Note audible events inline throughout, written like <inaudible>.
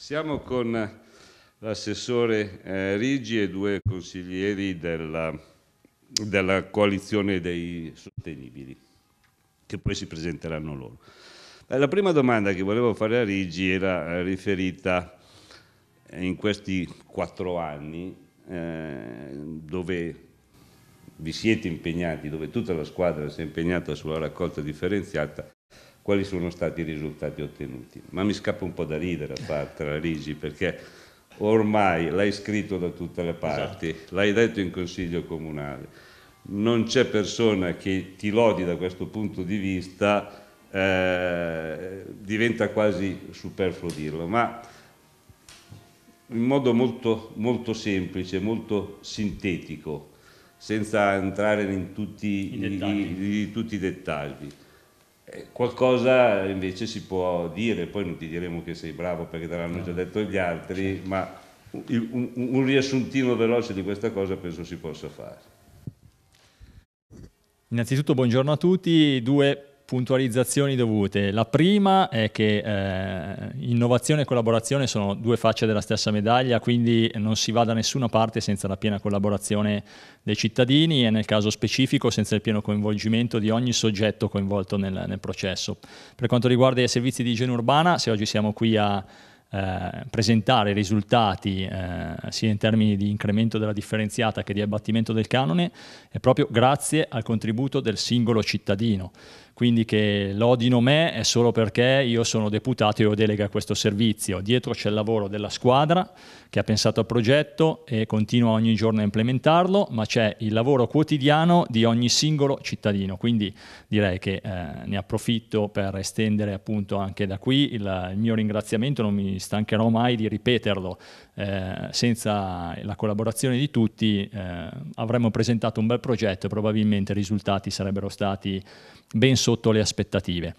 Siamo con l'assessore eh, Rigi e due consiglieri della, della, coalizione dei sostenibili, che poi si presenteranno loro. Eh, la prima domanda che volevo fare a Rigi era eh, riferita eh, in questi quattro anni eh, dove vi siete impegnati, dove tutta la squadra si è impegnata sulla raccolta differenziata, quali sono stati i risultati ottenuti. Ma mi scappa un po' da ridere a fartela, Rigi, perché ormai l'hai scritto da tutte le esatto. parti, esatto. l'hai detto in consiglio comunale. Non c'è persona che ti lodi da questo punto di vista, eh, diventa quasi superfluo dirlo, ma in modo molto, molto semplice, molto sintetico, senza entrare in tutti i, i, i, tutti i dettagli eh, qualcosa invece si può dire, poi non ti diremo che sei bravo perché te l'hanno già detto gli altri, certo. ma un, un, un riassuntino veloce di questa cosa penso si possa fare. Innanzitutto buongiorno a tutti, due puntualizzazioni dovute. La prima è che eh, innovazione e collaborazione sono due facce della stessa medaglia, quindi non si va da nessuna parte senza la piena collaborazione dei cittadini e nel caso specifico senza il pieno coinvolgimento di ogni soggetto coinvolto nel, nel processo. Per quanto riguarda i servizi di igiene urbana, se oggi siamo qui a eh, presentare risultati eh, sia in termini di incremento della differenziata che di abbattimento del canone è proprio grazie al contributo del singolo cittadino quindi che lodino me è solo perché io sono deputato e ho delega a questo servizio. Dietro c'è il lavoro della squadra che ha pensato al progetto e continua ogni giorno a implementarlo, ma c'è il lavoro quotidiano di ogni singolo cittadino. Quindi direi che eh, ne approfitto per estendere appunto anche da qui il, il mio ringraziamento, non mi stancherò mai di ripeterlo eh, senza la collaborazione di tutti eh, avremmo presentato un bel progetto e probabilmente i risultati sarebbero stati ben sotto le aspettative.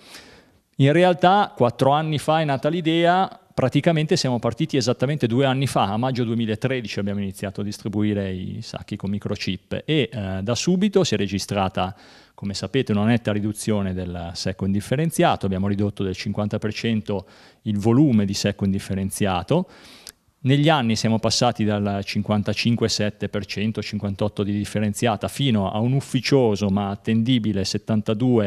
In realtà quattro anni fa è nata l'idea, praticamente siamo partiti esattamente due anni fa, a maggio 2013 abbiamo iniziato a distribuire i sacchi con microchip e eh, da subito si è registrata, come sapete, una netta riduzione del secco indifferenziato, abbiamo ridotto del 50% il volume di secco indifferenziato, negli anni siamo passati dal 55,7%, 58% di differenziata, fino a un ufficioso ma attendibile 72%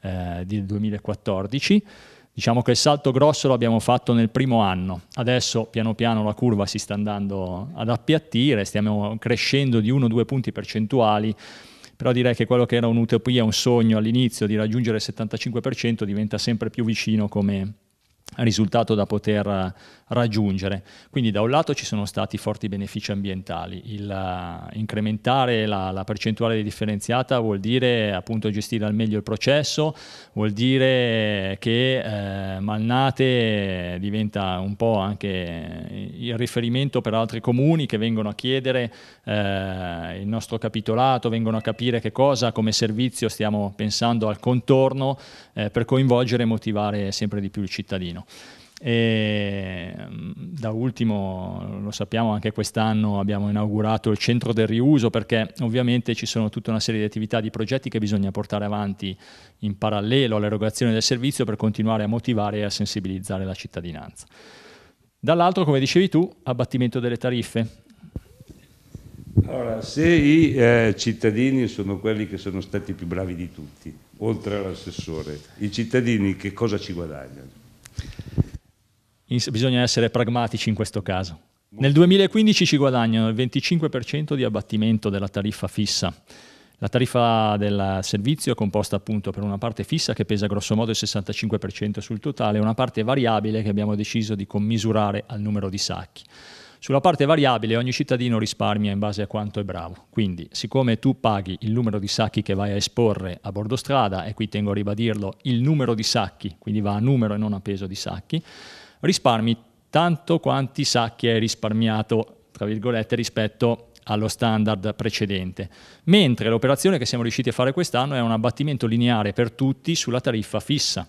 eh, del 2014. Diciamo che il salto grosso l'abbiamo fatto nel primo anno, adesso piano piano la curva si sta andando ad appiattire, stiamo crescendo di 1-2 punti percentuali, però direi che quello che era un'utopia, un sogno all'inizio di raggiungere il 75% diventa sempre più vicino come, risultato da poter eh, raggiungere. Quindi da un lato ci sono stati forti benefici ambientali, il, uh, incrementare la, la, percentuale differenziata vuol dire appunto gestire al meglio il processo, vuol dire che eh, Malnate diventa un po' anche il riferimento per altri comuni che vengono a chiedere eh, il nostro capitolato, vengono a capire che cosa come servizio stiamo pensando al contorno eh, per coinvolgere e motivare sempre di più il cittadino. E mm, da ultimo, lo sappiamo, anche quest'anno abbiamo inaugurato il centro del riuso perché ovviamente ci sono tutta una serie di attività, di progetti che bisogna portare avanti in parallelo all'erogazione del servizio per continuare a motivare e a sensibilizzare la cittadinanza. Dall'altro, come dicevi tu, abbattimento delle tariffe. Allora, se i eh, cittadini sono quelli che sono stati più bravi di tutti, oltre all'assessore, i cittadini che cosa ci guadagnano? bisogna essere pragmatici in questo caso. Nel 2015 ci guadagnano il 25% di abbattimento della tariffa fissa. La tariffa del servizio è composta appunto per una parte fissa che pesa grossomodo il 65% sul totale e una parte variabile che abbiamo deciso di commisurare al numero di sacchi. Sulla parte variabile ogni cittadino risparmia in base a quanto è bravo, quindi siccome tu paghi il numero di sacchi che vai a esporre a bordo strada, e qui tengo a ribadirlo, il numero di sacchi, quindi va a numero e non a peso di sacchi, risparmi tanto quanti sacchi hai risparmiato, tra virgolette, rispetto allo standard precedente, mentre l'operazione che siamo riusciti a fare quest'anno è un abbattimento lineare per tutti sulla tariffa fissa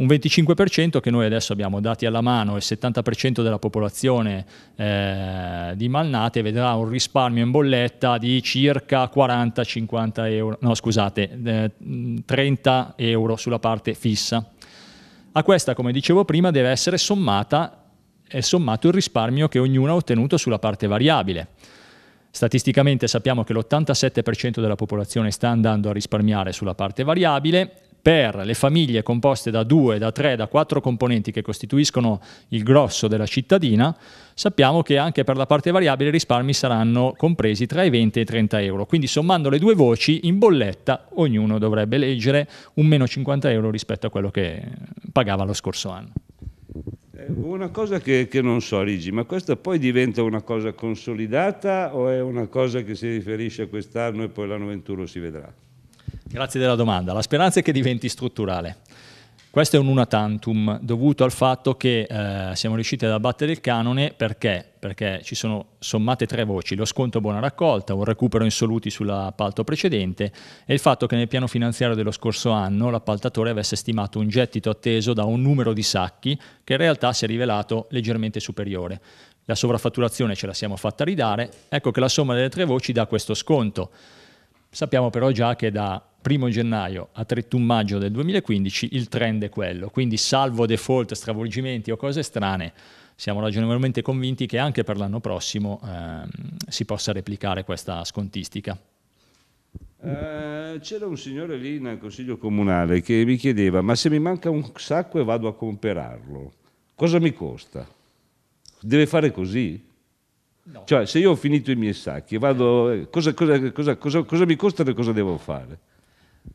un 25% che noi adesso abbiamo dati alla mano, il 70% della popolazione eh, di Malnate vedrà un risparmio in bolletta di circa 40-50 euro, no scusate, eh, 30 euro sulla parte fissa. A questa, come dicevo prima, deve essere sommata, sommato il risparmio che ognuno ha ottenuto sulla parte variabile. Statisticamente sappiamo che l'87% della popolazione sta andando a risparmiare sulla parte variabile, per le famiglie composte da due, da tre, da quattro componenti che costituiscono il grosso della cittadina, sappiamo che anche per la parte variabile i risparmi saranno compresi tra i 20 e i 30 euro. Quindi sommando le due voci, in bolletta ognuno dovrebbe leggere un meno 50 euro rispetto a quello che pagava lo scorso anno. Eh, una cosa che, che, non so, Rigi, ma questa poi diventa una cosa consolidata o è una cosa che si riferisce a quest'anno e poi l'anno 21 si vedrà? Grazie della domanda. La speranza è che diventi strutturale. Questo è un una tantum dovuto al fatto che eh, siamo riusciti ad abbattere il canone perché? perché? ci sono sommate tre voci, lo sconto buona raccolta, un recupero in soluti sull'appalto precedente e il fatto che nel piano finanziario dello scorso anno l'appaltatore avesse stimato un gettito atteso da un numero di sacchi che in realtà si è rivelato leggermente superiore. La sovraffatturazione ce la siamo fatta ridare, ecco che la somma delle tre voci dà questo sconto. Sappiamo però già che da 1 gennaio a 31 maggio del 2015 il trend è quello, quindi salvo default, stravolgimenti o cose strane, siamo ragionevolmente convinti che anche per l'anno prossimo ehm, si possa replicare questa scontistica. Eh, c'era un signore lì nel Consiglio Comunale che mi chiedeva ma se mi manca un sacco e vado a comprarlo, cosa mi costa? Deve fare così? No. Cioè, se io ho finito i miei sacchi, vado, cosa, cosa, cosa, cosa mi costa e cosa devo fare?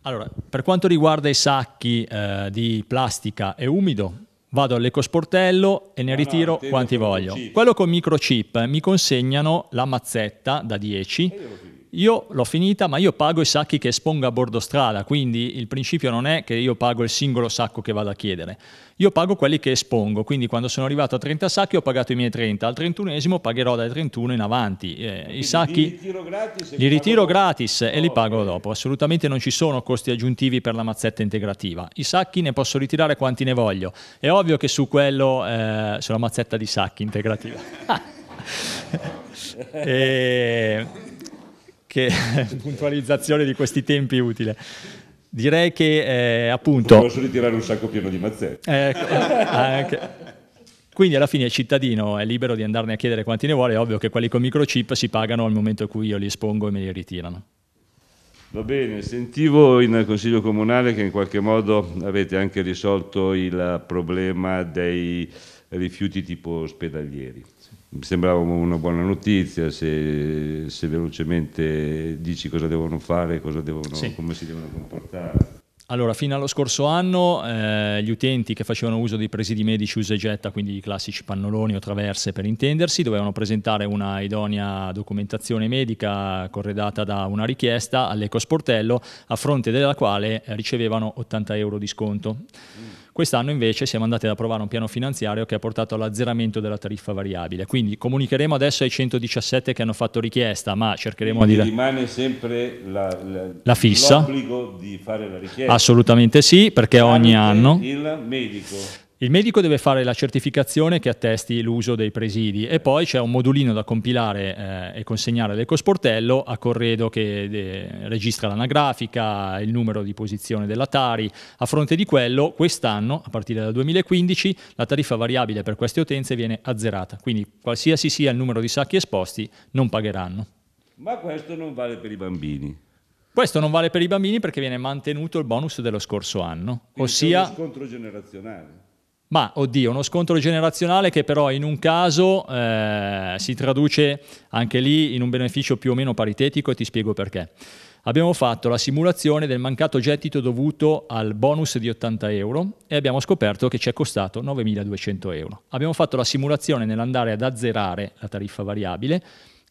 Allora, per quanto riguarda i sacchi eh, di plastica e umido, vado all'ecosportello e ne ah, ritiro quanti voglio. Quello con microchip mi consegnano la mazzetta da 10 io l'ho finita, ma io pago i sacchi che espongo a bordo strada, quindi il principio non è che io pago il singolo sacco che vado a chiedere. Io pago quelli che espongo, quindi quando sono arrivato a 30 sacchi ho pagato i miei 30, al 31 esimo pagherò dai 31 in avanti. Eh, I sacchi li, li ritiro gratis, e, li, li pago dopo. Oh, dopo. Assolutamente non ci sono costi aggiuntivi per la mazzetta integrativa. I sacchi ne posso ritirare quanti ne voglio. È ovvio che su quello, eh, sulla mazzetta di sacchi integrativa. <laughs> e... Eh, che <laughs> puntualizzazione di questi tempi utile. Direi che eh, appunto... Posso ritirare un sacco pieno di mazzette. Ecco, <laughs> anche, quindi alla fine il cittadino è libero di andarne a chiedere quanti ne vuole, è ovvio che quelli con microchip si pagano al momento in cui io li espongo e me li ritirano. Va bene, sentivo in Consiglio Comunale che in qualche modo avete anche risolto il problema dei rifiuti tipo ospedalieri mi sembrava una buona notizia se, se velocemente dici cosa devono fare, cosa devono, sì. come si devono comportare. Allora, fino allo scorso anno eh, gli utenti che facevano uso dei presidi medici usa e getta, quindi i classici pannoloni o traverse per intendersi, dovevano presentare una idonea documentazione medica corredata da una richiesta all'ecosportello a fronte della quale ricevevano 80 euro di sconto. Mm. Quest'anno invece siamo andati ad approvare un piano finanziario che ha portato all'azzeramento della tariffa variabile. Quindi comunicheremo adesso ai 117 che hanno fatto richiesta, ma cercheremo Quindi di... rimane sempre la, la, la fissa. l'obbligo di fare la richiesta? Assolutamente sì, perché ogni anno... Il medico? Il medico deve fare la certificazione che attesti l'uso dei presidi e poi c'è un modulino da compilare eh, e consegnare all'ecosportello a corredo che de- eh, registra l'anagrafica, il numero di posizione della Tari. A fronte di quello, quest'anno, a partire dal 2015, la tariffa variabile per queste utenze viene azzerata, quindi qualsiasi sia il numero di sacchi esposti non pagheranno. Ma questo non vale per i bambini. Questo non vale per i bambini perché viene mantenuto il bonus dello scorso anno, Quindi ossia... Lo scontro generazionale. Ma oddio, uno scontro generazionale che però in un caso eh, si traduce anche lì in un beneficio più o meno paritetico e ti spiego perché. Abbiamo fatto la simulazione del mancato gettito dovuto al bonus di 80 euro e abbiamo scoperto che ci è costato 9.200 euro. Abbiamo fatto la simulazione nell'andare ad azzerare la tariffa variabile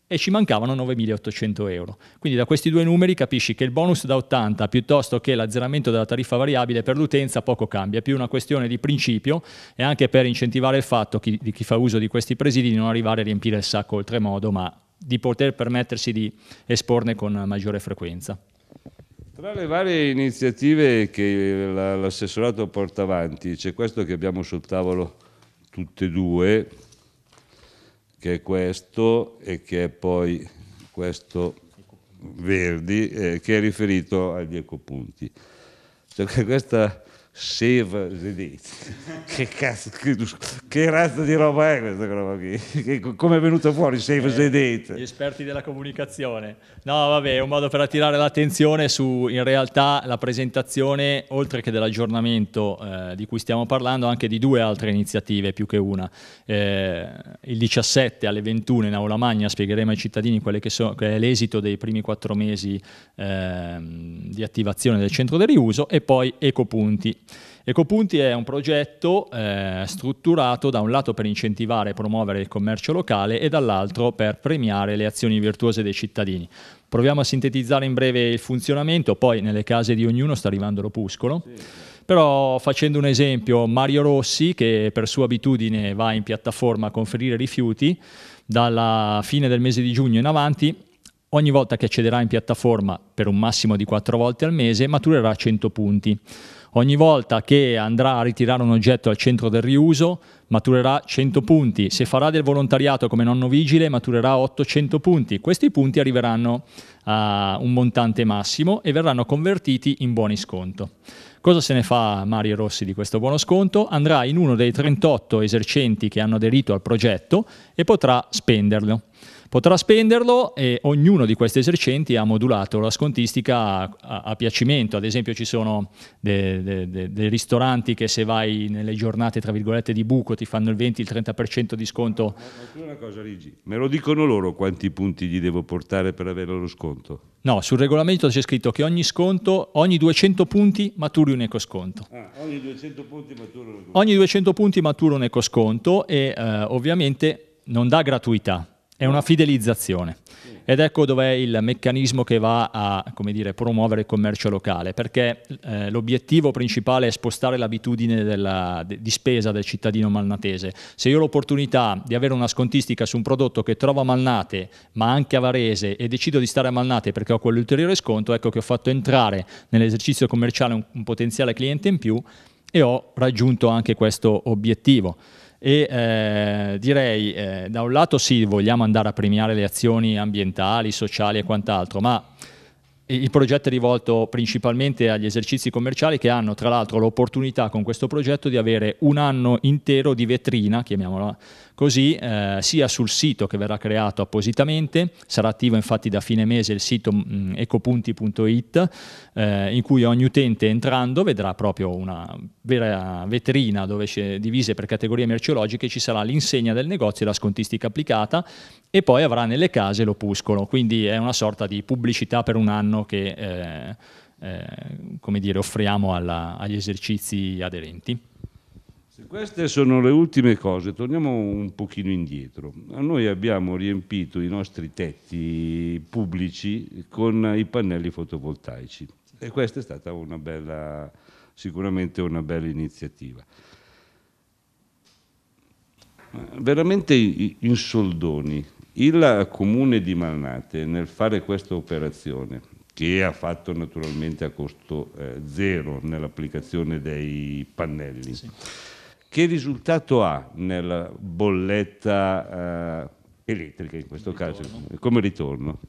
e ci mancavano 9.800 euro. Quindi da questi due numeri capisci che il bonus da 80 piuttosto che l'azzeramento della tariffa variabile per l'utenza poco cambia, è più una questione di principio e anche per incentivare il fatto chi, di chi fa uso di questi presidi di non arrivare a riempire il sacco oltremodo, ma di poter permettersi di esporne con maggiore frequenza. Tra le varie iniziative che l'assessorato porta avanti c'è questo che abbiamo sul tavolo tutte e due, che è questo e che è poi questo verdi, eh, che è riferito agli ecopunti. Cioè <laughs> questa Seva Zedezzi. Che cazzo, che, che, razza di roba è questa roba qui? come è venuta fuori Seva eh, Zedezzi? Gli esperti della comunicazione. No, vabbè, è un modo per attirare l'attenzione su, in realtà, la presentazione, oltre che dell'aggiornamento eh, di cui stiamo parlando, anche di due altre iniziative, più che una. Eh, il 17 alle 21 in Aula Magna spiegheremo ai cittadini quelle che, so, che è l'esito dei primi quattro mesi ehm, di attivazione del centro del riuso e poi ecopunti Ecopunti è un progetto eh, strutturato da un lato per incentivare e promuovere il commercio locale e dall'altro per premiare le azioni virtuose dei cittadini. Proviamo a sintetizzare in breve il funzionamento, poi nelle case di ognuno sta arrivando l'opuscolo. Sì. Però facendo un esempio, Mario Rossi, che per sua abitudine va in piattaforma a conferire rifiuti, dalla fine del mese di giugno in avanti, ogni volta che accederà in piattaforma per un massimo di quattro volte al mese, maturerà 100 punti. Ogni volta che andrà a ritirare un oggetto al centro del riuso maturerà 100 punti, se farà del volontariato come nonno vigile maturerà 800 punti, questi punti arriveranno a un montante massimo e verranno convertiti in buoni sconto. Cosa se ne fa Mario Rossi di questo buono sconto? Andrà in uno dei 38 esercenti che hanno aderito al progetto e potrà spenderlo potrà spenderlo e ognuno di questi esercenti ha modulato la scontistica a, a, a piacimento. Ad esempio ci sono dei de, de, de ristoranti che se vai nelle giornate tra virgolette di buco ti fanno il 20, il 30% di sconto. Ma, ma una cosa Rigi, me lo dicono loro quanti punti gli devo portare per avere lo sconto? No, sul regolamento c'è scritto che ogni sconto, ogni 200 punti maturi un ecosconto. Ah, ogni 200 punti maturi un ecosconto. Ogni 200 punti un ecosconto e eh, ovviamente non dà gratuità, è una fidelizzazione. Ed ecco dov'è il meccanismo che va a dire, promuovere il commercio locale, perché eh, l'obiettivo principale è spostare l'abitudine della, di spesa del cittadino malnatese. Se io ho l'opportunità di avere una scontistica su un prodotto che trovo a Malnate, ma anche a Varese, e decido di stare a Malnate perché ho quell'ulteriore sconto, ecco che ho fatto entrare nell'esercizio commerciale un, un potenziale cliente in più e ho raggiunto anche questo obiettivo e eh, direi eh, da un lato sì vogliamo andare a premiare le azioni ambientali, sociali e quant'altro, ma il progetto è rivolto principalmente agli esercizi commerciali che hanno tra l'altro l'opportunità con questo progetto di avere un anno intero di vetrina, chiamiamola Così eh, sia sul sito che verrà creato appositamente, sarà attivo infatti da fine mese il sito mh, mm, ecopunti.it eh, in cui ogni utente entrando vedrà proprio una vera vetrina dove c'è divise per categorie merceologiche, ci sarà l'insegna del negozio e la scontistica applicata e poi avrà nelle case l'opuscolo, quindi è una sorta di pubblicità per un anno che eh, eh, come dire, offriamo alla, agli esercizi aderenti. Queste sono le ultime cose, torniamo un pochino indietro. Noi abbiamo riempito i nostri tetti pubblici con i pannelli fotovoltaici e questa è stata una bella, sicuramente una bella iniziativa. Veramente in soldoni, il comune di Malnate nel fare questa operazione, che ha fatto naturalmente a costo eh, zero nell'applicazione dei pannelli, sì che risultato ha nella bolletta eh, elettrica in questo ritorno. caso, come ritorno?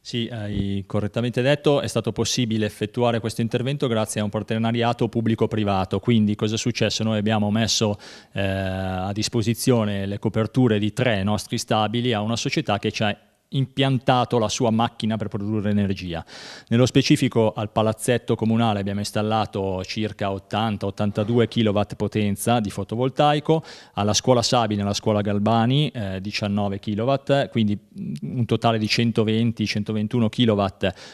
Sì, hai correttamente detto, è stato possibile effettuare questo intervento grazie a un partenariato pubblico-privato, quindi cosa è successo? Noi abbiamo messo eh, a disposizione le coperture di tre nostri stabili a una società che ci ha impiantato la sua macchina per produrre energia. Nello specifico al palazzetto comunale abbiamo installato circa 80-82 kW potenza di fotovoltaico, alla scuola Sabi nella scuola Galbani eh, 19 kW, quindi un totale di 120-121 kW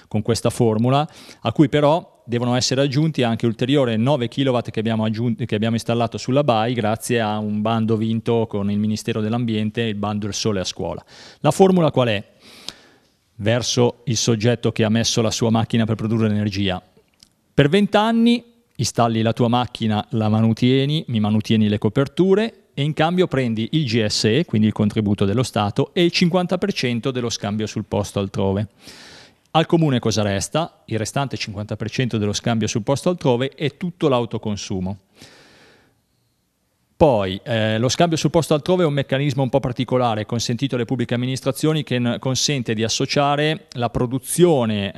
con questa formula, a cui però devono essere aggiunti anche ulteriori 9 kW che abbiamo, aggiunto, che abbiamo installato sulla BAI grazie a un bando vinto con il Ministero dell'Ambiente, il bando del Sole a Scuola. La formula qual è? Verso il soggetto che ha messo la sua macchina per produrre energia. Per 20 anni installi la tua macchina, la manutieni, mi manutieni le coperture e in cambio prendi il GSE, quindi il contributo dello Stato, e il 50% dello scambio sul posto altrove. Al comune cosa resta? Il restante 50% dello scambio sul posto altrove e tutto l'autoconsumo. Poi eh, lo scambio sul posto altrove è un meccanismo un po' particolare consentito alle pubbliche amministrazioni che consente di associare la produzione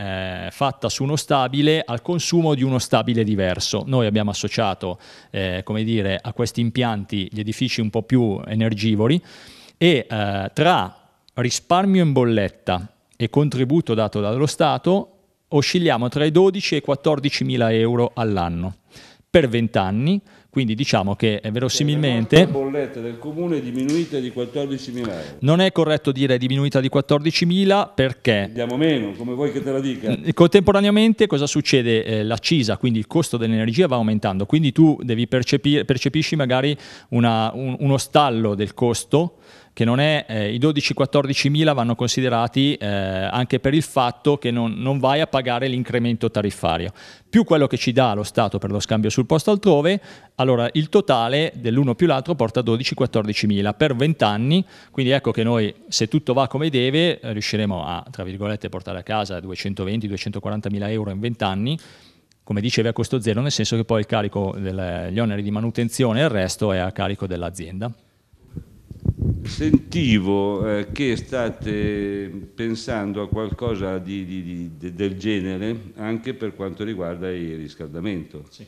eh, fatta su uno stabile al consumo di uno stabile diverso. Noi abbiamo associato eh, dire, a questi impianti gli edifici un po' più energivori e eh, tra risparmio in bolletta e contributo dato dallo Stato, oscilliamo tra i 12 e i 14 mila euro all'anno per 20 anni, quindi diciamo che verosimilmente... La bolletta del comune è diminuita di 14.000 euro. Non è corretto dire diminuita di 14 mila perché... Andiamo meno, come vuoi che te la dica. Mm, contemporaneamente cosa succede? Eh, l'accisa, quindi il costo dell'energia va aumentando, quindi tu devi percepisci magari una, un, uno stallo del costo che non è, eh, i 12-14 mila vanno considerati eh, anche per il fatto che non, non, vai a pagare l'incremento tariffario, più quello che ci dà lo Stato per lo scambio sul posto altrove, allora il totale dell'uno più l'altro porta 12-14 mila per 20 anni, quindi ecco che noi se tutto va come deve riusciremo a, tra virgolette, portare a casa 220-240 mila euro in 20 anni, come dicevi a costo zero, nel senso che poi il carico degli oneri di manutenzione e il resto è a carico dell'azienda sentivo eh, che state pensando a qualcosa di, di, di, del genere anche per quanto riguarda il riscaldamento. Sì.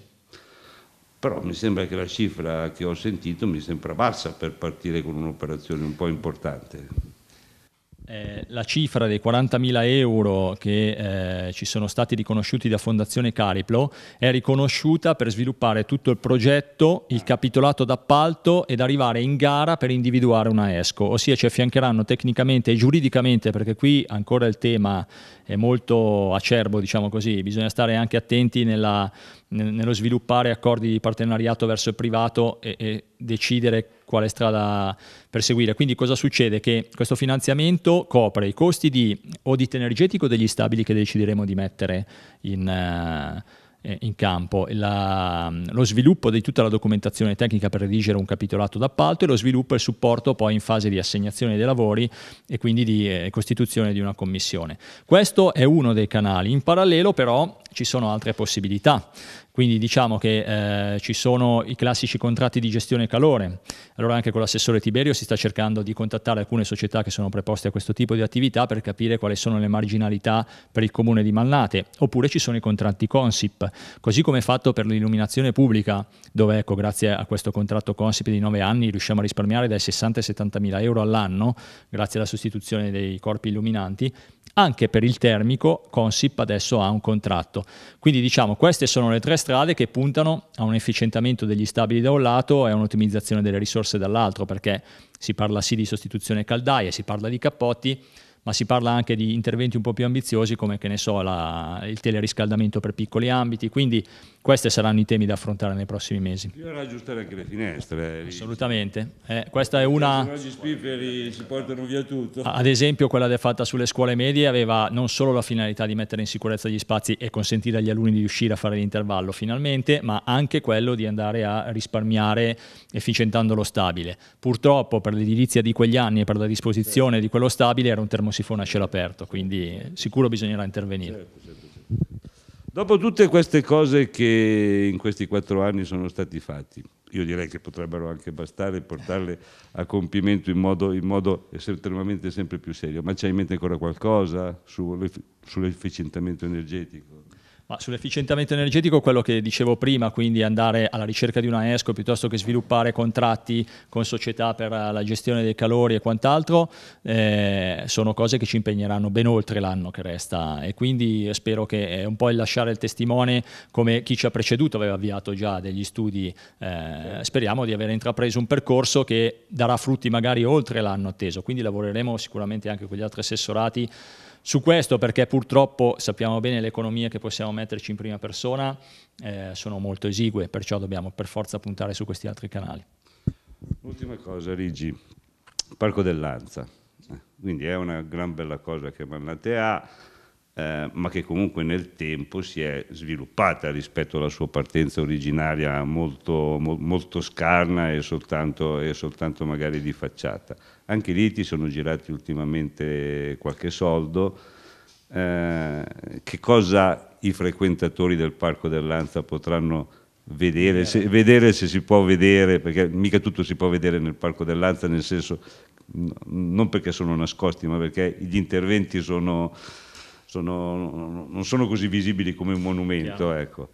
Però mi sembra che la cifra che ho sentito mi sembra bassa per partire con un'operazione un po' importante eh, la cifra dei 40.000 euro che eh, ci sono stati riconosciuti da Fondazione Cariplo è riconosciuta per sviluppare tutto il progetto, il capitolato d'appalto ed arrivare in gara per individuare una ESCO, ossia ci affiancheranno tecnicamente e giuridicamente, perché qui ancora il tema è molto acerbo, diciamo così, bisogna stare anche attenti nella, nello sviluppare accordi di partenariato verso il privato e, e decidere quale strada perseguire. Quindi cosa succede? Che questo finanziamento copre i costi di audit energetico degli stabili che decideremo di mettere in... Uh, in campo, la, lo sviluppo di tutta la documentazione tecnica per redigere un capitolato d'appalto e lo sviluppo e il supporto poi in fase di assegnazione dei lavori e quindi di eh, costituzione di una commissione. Questo è uno dei canali, in parallelo però ci sono altre possibilità. Quindi diciamo che eh, ci sono i classici contratti di gestione calore. Allora anche con l'assessore Tiberio si sta cercando di contattare alcune società che sono preposte a questo tipo di attività per capire quali sono le marginalità per il comune di Malnate. Oppure ci sono i contratti Consip, così come è fatto per l'illuminazione pubblica, dove ecco, grazie a questo contratto Consip di 9 anni riusciamo a risparmiare dai 60 ai 70 mila euro all'anno, grazie alla sostituzione dei corpi illuminanti anche per il termico Consip adesso ha un contratto. Quindi diciamo queste sono le tre strade che puntano a un efficientamento degli stabili da un lato e a un'ottimizzazione delle risorse dall'altro, perché si parla sì di sostituzione caldaie, si parla di cappotti, ma si parla anche di interventi un po' più ambiziosi come che ne so la, il teleriscaldamento per piccoli ambiti, quindi questi saranno i temi da affrontare nei prossimi mesi. Bisognerà aggiustare anche le finestre. Eh, Assolutamente, eh, questa è una... Oggi spifferi si portano via tutto. Ad esempio quella fatta sulle scuole medie aveva non solo la finalità di mettere in sicurezza gli spazi e consentire agli alunni di riuscire a fare l'intervallo finalmente, ma anche quello di andare a risparmiare efficientando lo stabile. Purtroppo per l'edilizia di quegli anni e per la disposizione di quello stabile era un termometro come si fa un cielo aperto, quindi sicuro bisognerà intervenire. Certo, certo, certo. Dopo tutte queste cose che in questi quattro anni sono stati fatti, io direi che potrebbero anche bastare e portarle a compimento in modo, in modo estremamente sempre più serio, ma c'è in mente ancora qualcosa sull'efficientamento energetico? Ma sull'efficientamento energetico, quello che dicevo prima, quindi andare alla ricerca di una ESCO piuttosto che sviluppare contratti con società per la gestione dei calori e quant'altro, eh, sono cose che ci impegneranno ben oltre l'anno che resta e quindi spero che è eh, un po' il lasciare il testimone come chi ci ha preceduto aveva avviato già degli studi, eh, speriamo di aver intrapreso un percorso che darà frutti magari oltre l'anno atteso, quindi lavoreremo sicuramente anche con gli altri assessorati su questo perché purtroppo sappiamo bene le economie che possiamo metterci in prima persona eh, sono molto esigue, perciò dobbiamo per forza puntare su questi altri canali. Ultima cosa Rigi, Parco dell'Anza, eh, quindi è una gran bella cosa che Mannate ha, eh, ma che comunque nel tempo si è sviluppata rispetto alla sua partenza originaria molto, mo, molto scarna e soltanto, e soltanto, magari di facciata. Anche lì ti sono girati ultimamente qualche soldo. Eh, che cosa i frequentatori del Parco dell'Anza potranno vedere se, vedere se si può vedere, perché mica tutto si può vedere nel Parco dell'Anza, nel senso non perché sono nascosti, ma perché gli interventi sono, sono, non sono così visibili come un monumento. Ecco.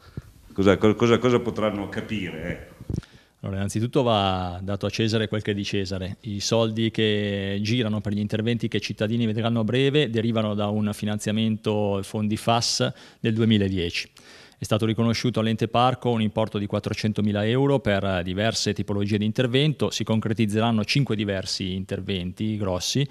Cosa, cosa, cosa, potranno capire? Eh? Allora, innanzitutto va dato a Cesare quel che è di Cesare. I soldi che girano per gli interventi che i cittadini vedranno a breve derivano da un finanziamento fondi FAS del 2010. È stato riconosciuto all'ente parco un importo di 400.000 euro per diverse tipologie di intervento, si concretizzeranno cinque diversi interventi grossi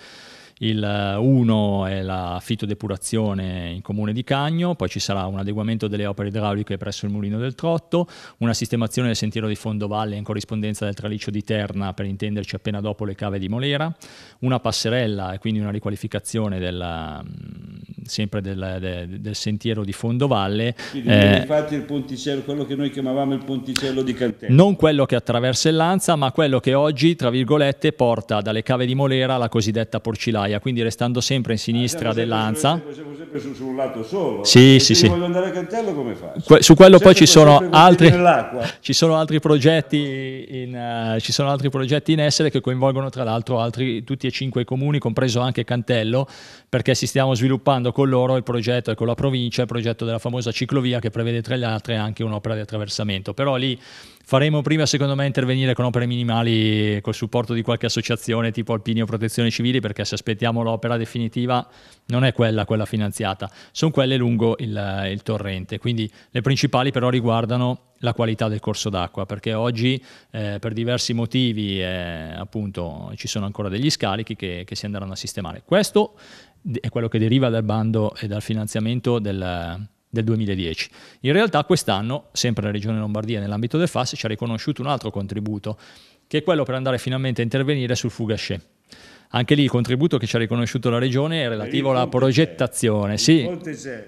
il 1 eh, è la fitodepurazione in comune di Cagno, poi ci sarà un adeguamento delle opere idrauliche presso il mulino del Trotto, una sistemazione del sentiero di fondovalle in corrispondenza del traliccio di Terna, per intenderci appena dopo le cave di Molera, una passerella e quindi una riqualificazione della, mm, sempre del, del, del sentiero di fondovalle. Quindi eh, infatti il ponticello, quello che noi chiamavamo il ponticello di Cantello. Non quello che attraversa il Lanza, ma quello che oggi, tra virgolette, porta dalle cave di Molera alla cosiddetta porcilaia, quindi restando sempre in ah, sinistra ah, del Lanza. Siamo sempre su, su, un lato solo. Sì, e sì, sì. voglio andare a Cantello come faccio? Que- su quello sempre certo poi ci sono, altri, <laughs> ci sono altri progetti in, uh, ci sono altri progetti in essere che coinvolgono tra l'altro altri, tutti e cinque i comuni, compreso anche Cantello, perché si stiamo sviluppando con loro il progetto e con la provincia, il progetto della famosa ciclovia che prevede tra le altre anche un'opera di attraversamento. Però lì Faremo prima, secondo me, intervenire con opere minimali col supporto di qualche associazione tipo Alpini o Protezione Civili perché se aspettiamo l'opera definitiva non è quella, quella finanziata, sono quelle lungo il, il torrente. Quindi le principali però riguardano la qualità del corso d'acqua, perché oggi eh, per diversi motivi eh, appunto ci sono ancora degli scarichi che, che si andranno a sistemare. Questo è quello che deriva dal bando e dal finanziamento del del 2010. In realtà quest'anno, sempre la Regione Lombardia nell'ambito del FAS, ci ha riconosciuto un altro contributo, che è quello per andare finalmente a intervenire sul Fugasce. Anche lì il contributo che ci ha riconosciuto la Regione è relativo alla progettazione. Sì,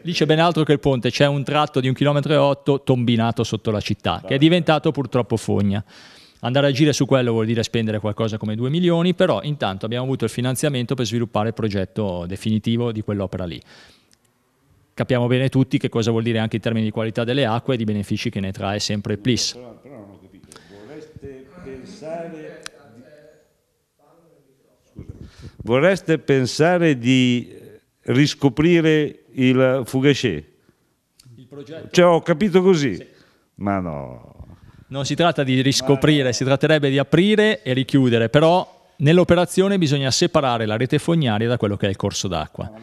lì c'è ben altro che il ponte, c'è un tratto di 1,8 km tombinato sotto la città, che è diventato purtroppo fogna. Andare a agire su quello vuol dire spendere qualcosa come 2 milioni, però intanto abbiamo avuto il finanziamento per sviluppare il progetto definitivo di quell'opera lì capiamo bene tutti che cosa vuol dire anche in termini di qualità delle acque e di benefici che ne trae sempre il PLIS. Però, però non ho capito, vorreste pensare... Di... Vorreste pensare di eh, riscoprire il Fugaché? Il progetto? Cioè ho capito così, sì. ma no... Non si tratta di riscoprire, no. si tratterebbe di aprire e richiudere, però nell'operazione bisogna separare la rete fognaria da quello che è il corso d'acqua. No,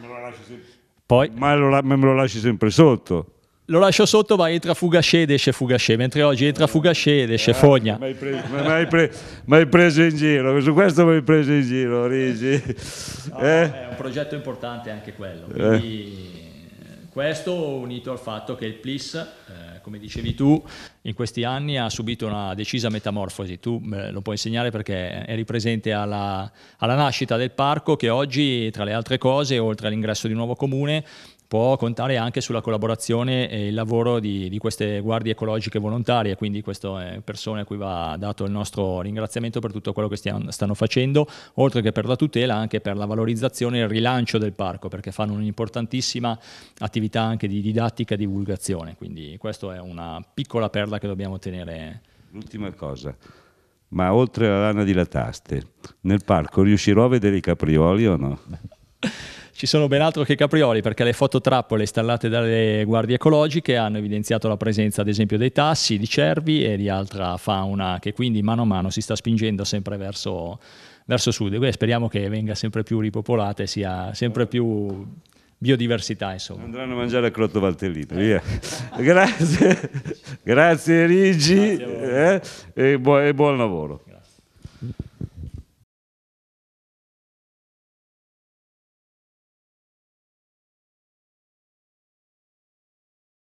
poi, ma lo, me lo lasci sempre sotto. Lo lascio sotto, ma entra Fugasce ed esce Fugasce, mentre oggi entra Fugasce ed esce eh, Fogna. Mi hai preso, preso, in giro, su questo mi hai preso in giro, Rigi. Eh, eh? No, eh? È un progetto importante anche quello. Quindi, eh. Questo unito al fatto che il PLIS... Eh, come dicevi tu, in questi anni ha subito una decisa metamorfosi. Tu me eh, lo puoi insegnare perché eri presente alla, alla nascita del parco che oggi, tra le altre cose, oltre all'ingresso di un nuovo comune, può contare anche sulla collaborazione e il lavoro di, di queste guardie ecologiche volontarie, quindi queste persone a cui va dato il nostro ringraziamento per tutto quello che stiano, stanno facendo, oltre che per la tutela, anche per la valorizzazione e il rilancio del parco, perché fanno un'importantissima attività anche di didattica e divulgazione, quindi questa è una piccola perla che dobbiamo tenere. L'ultima cosa, ma oltre alla lana di Lataste, nel parco riuscirò a vedere i caprioli o no? <laughs> ci sono ben altro che caprioli perché le fototrappole installate dalle guardie ecologiche hanno evidenziato la presenza ad esempio dei tassi, di cervi e di altra fauna che quindi mano a mano si sta spingendo sempre verso, verso sud e speriamo che venga sempre più ripopolata e sia sempre più biodiversità insomma. Andranno a mangiare a Crotto Valtellino, eh. grazie, <laughs> grazie Rigi grazie eh? e, bu- e buon lavoro.